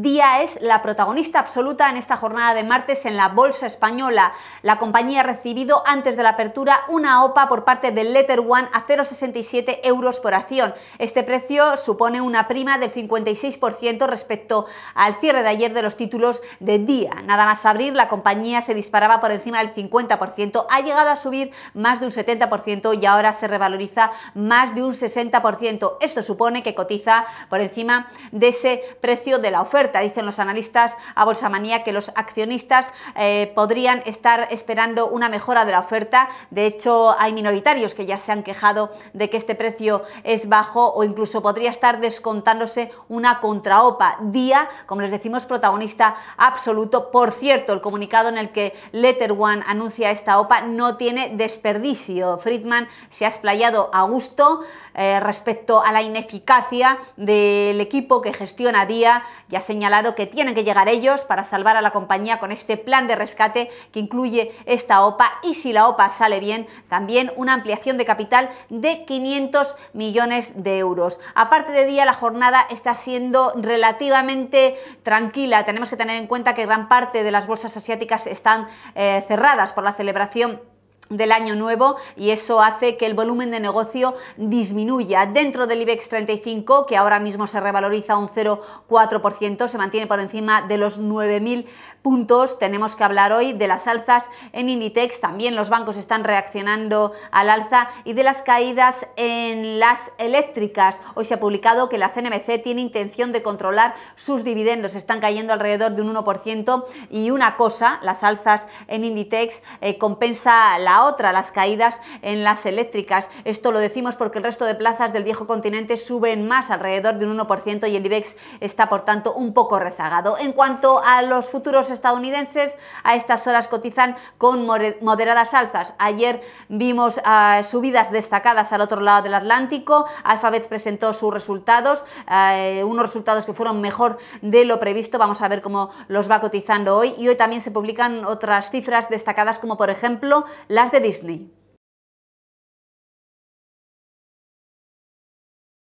Día es la protagonista absoluta en esta jornada de martes en la Bolsa Española. La compañía ha recibido antes de la apertura una OPA por parte del Letter One a 0,67 euros por acción. Este precio supone una prima del 56% respecto al cierre de ayer de los títulos de día. Nada más abrir, la compañía se disparaba por encima del 50%, ha llegado a subir más de un 70% y ahora se revaloriza más de un 60%. Esto supone que cotiza por encima de ese precio de la oferta. Dicen los analistas a Bolsa Manía que los accionistas eh, podrían estar esperando una mejora de la oferta. De hecho, hay minoritarios que ya se han quejado de que este precio es bajo o incluso podría estar descontándose una contraopa. Día, como les decimos, protagonista absoluto. Por cierto, el comunicado en el que Letter One anuncia esta OPA no tiene desperdicio. Friedman se ha explayado a gusto eh, respecto a la ineficacia del equipo que gestiona Día. Ya señalado que tienen que llegar ellos para salvar a la compañía con este plan de rescate que incluye esta OPA y si la OPA sale bien, también una ampliación de capital de 500 millones de euros. Aparte de día, la jornada está siendo relativamente tranquila. Tenemos que tener en cuenta que gran parte de las bolsas asiáticas están eh, cerradas por la celebración del año nuevo y eso hace que el volumen de negocio disminuya. Dentro del IBEX 35, que ahora mismo se revaloriza un 0,4%, se mantiene por encima de los 9.000 puntos. Tenemos que hablar hoy de las alzas en Inditex, también los bancos están reaccionando al alza y de las caídas en las eléctricas. Hoy se ha publicado que la CNBC tiene intención de controlar sus dividendos, están cayendo alrededor de un 1% y una cosa, las alzas en Inditex eh, compensa la otra, las caídas en las eléctricas. Esto lo decimos porque el resto de plazas del viejo continente suben más, alrededor de un 1% y el IBEX está por tanto un poco rezagado. En cuanto a los futuros estadounidenses, a estas horas cotizan con moderadas alzas. Ayer vimos ah, subidas destacadas al otro lado del Atlántico. Alphabet presentó sus resultados, ah, eh, unos resultados que fueron mejor de lo previsto. Vamos a ver cómo los va cotizando hoy. Y hoy también se publican otras cifras destacadas como por ejemplo las Bharat देश नहीं